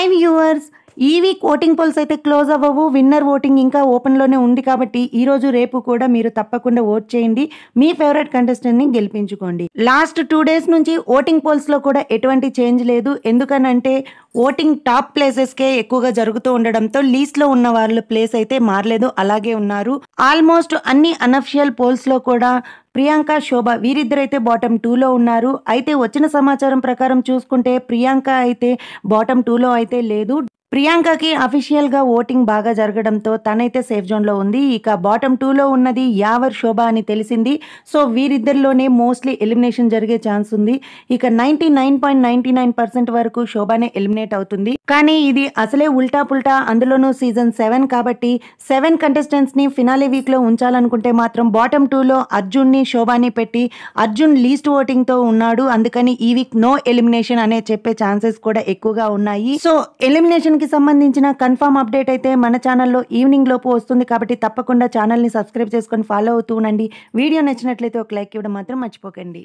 I'm yours. ఈ voting polls అయితే close అవ్వవు విన్నర్ ఓటింగ్ ఇంకా ఓపెన్లోనే ఉంది కాబట్టి ఈ రోజు రేపు కూడా మీరు తప్పకుండా ఓట్ చేయండి మీ ఫేవరెట్ ని గెలిపించుకోండి లాస్ట్ టూ డేస్ నుంచి ఓటింగ్ పోల్స్లో కూడా ఎటువంటి చేంజ్ లేదు ఎందుకనంటే ఓటింగ్ టాప్ ప్లేసెస్కే ఎక్కువగా జరుగుతూ ఉండడంతో లీస్ట్లో ఉన్న వాళ్ళ ప్లేస్ అయితే మారలేదు అలాగే ఉన్నారు ఆల్మోస్ట్ అన్ని అనఫిషియల్ పోల్స్లో కూడా ప్రియాంక శోభ వీరిద్దరైతే బాటమ్ టూలో ఉన్నారు అయితే వచ్చిన సమాచారం ప్రకారం చూసుకుంటే ప్రియాంక అయితే బాటమ్ టూలో అయితే లేదు ప్రియాంకకి అఫీషియల్గా ఓటింగ్ బాగా జరగడంతో తనైతే సేఫ్ జోన్లో ఉంది ఇక బాటమ్ టూలో ఉన్నది యావర్ శోభ అని తెలిసింది సో వీరిద్దరిలోనే మోస్ట్లీ ఎలిమినేషన్ జరిగే ఛాన్స్ ఉంది ఇక ninety nine point nine percent వరకు శోభానే ఎలిమినేట్ అవుతుంది కానీ ఇది అసలే ఉల్టా పుల్టా అందులోనూ సీజన్ సెవెన్ కాబట్టి సెవెన్ కంటెస్టెంట్స్ని ఫినాలే వీక్లో ఉంచాలనుకుంటే మాత్రం బాటమ్ టూలో అర్జున్ని శోభాని పెట్టి అర్జున్ లీస్ట్ ఓటింగ్తో ఉన్నాడు అందుకని ఈ వీక్ నో ఎలిమినేషన్ అనే చెప్పే ఛాన్సెస్ కూడా ఎక్కువగా ఉన్నాయి సో ఎలిమినేషన్ దానికి సంబంధించిన కన్ఫామ్ అప్డేట్ అయితే మన ఛానల్లో ఈవినింగ్ లోపు వస్తుంది కాబట్టి తప్పకుండా ఛానల్ని సబ్స్క్రైబ్ చేసుకొని ఫాలో అవుతూ ఉండండి వీడియో నచ్చినట్లయితే ఒక లైక్ ఇవ్వడం మాత్రం మర్చిపోకండి